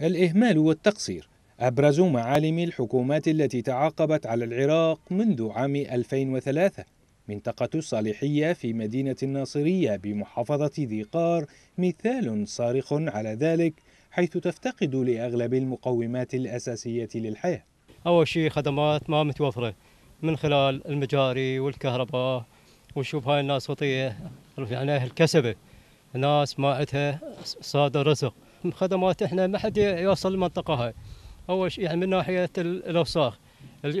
الإهمال والتقصير أبرز معالم الحكومات التي تعاقبت على العراق منذ عام 2003 منطقة الصالحية في مدينة الناصرية بمحافظة ذي قار مثال صارخ على ذلك حيث تفتقد لأغلب المقومات الأساسية للحياة أول شيء خدمات ما متوفرة من خلال المجاري والكهرباء ونشوف هاي الناس وطية يعني الكسبة ناس ما عندها صادر رزق خدمات احنا ما حد يوصل المنطقه هاي اول شيء يعني من ناحيه الاوساخ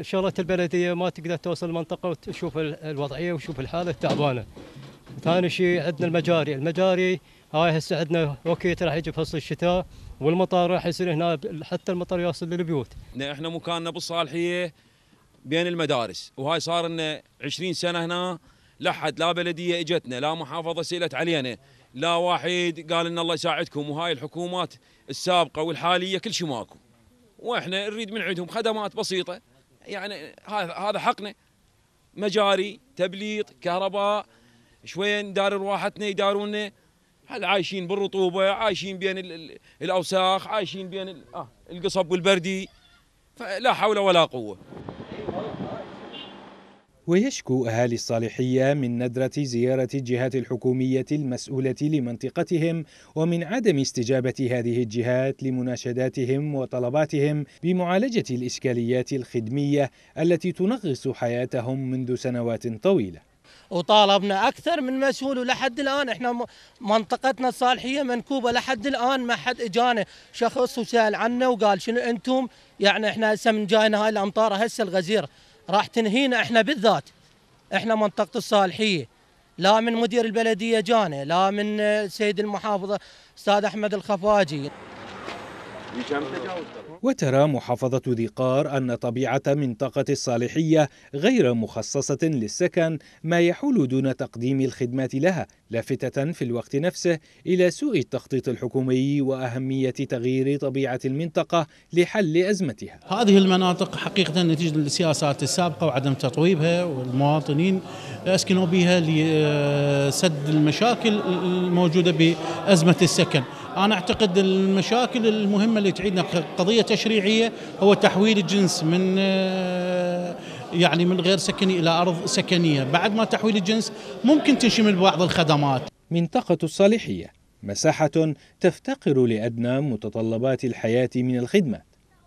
شغله البلديه ما تقدر توصل المنطقه وتشوف الوضعيه وتشوف الحاله التعبانه ثاني شيء عندنا المجاري المجاري هاي هسه عندنا وقت راح يجي فصل الشتاء والمطار راح يصير هنا حتى المطر يوصل للبيوت احنا مكاننا بالصالحيه بين المدارس وهاي صار لنا 20 سنه هنا لا حد لا بلديه اجتنا لا محافظه سئلت علينا لا واحد قال ان الله يساعدكم وهاي الحكومات السابقه والحاليه كل شيء ماكو واحنا نريد من عندهم خدمات بسيطه يعني هذا حقنا مجاري تبليط كهرباء شوين دار رواحتنا يدارونا هل عايشين بالرطوبه عايشين بين الاوساخ عايشين بين آه، القصب والبردي فلا حول ولا قوه ويشكو أهالي الصالحية من ندرة زيارة الجهات الحكومية المسؤولة لمنطقتهم ومن عدم استجابة هذه الجهات لمناشداتهم وطلباتهم بمعالجة الإشكاليات الخدمية التي تنغص حياتهم منذ سنوات طويلة وطالبنا أكثر من مسؤول ولحد الآن إحنا منطقتنا الصالحية منكوبة لحد الآن ما حد إجانا شخص وسأل عنا وقال شنو أنتم يعني إحنا هسه من جاينا هاي الأمطار هسه الغزيرة راح تنهينا احنا بالذات احنا منطقه الصالحيه لا من مدير البلديه جانا لا من سيد المحافظه استاذ احمد الخفاجي وترى محافظة ذي قار أن طبيعة منطقة الصالحية غير مخصصة للسكن ما يحول دون تقديم الخدمات لها لافتة في الوقت نفسه إلى سوء التخطيط الحكومي وأهمية تغيير طبيعة المنطقة لحل أزمتها هذه المناطق حقيقة نتيجة للسياسات السابقة وعدم تطويبها والمواطنين أسكنوا بها لسد المشاكل الموجودة بأزمة السكن انا اعتقد المشاكل المهمه اللي تعيدنا قضيه تشريعيه هو تحويل الجنس من آه، يعني من غير سكني الى ارض سكنيه، بعد ما تحويل الجنس ممكن تشمل بعض الخدمات. منطقه الصالحيه مساحه تفتقر لادنى متطلبات الحياه من الخدمات.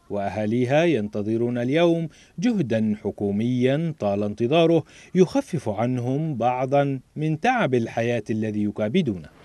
واهاليها ينتظرون اليوم جهدا حكوميا طال انتظاره يخفف عنهم بعضا من تعب الحياه الذي يكابدونه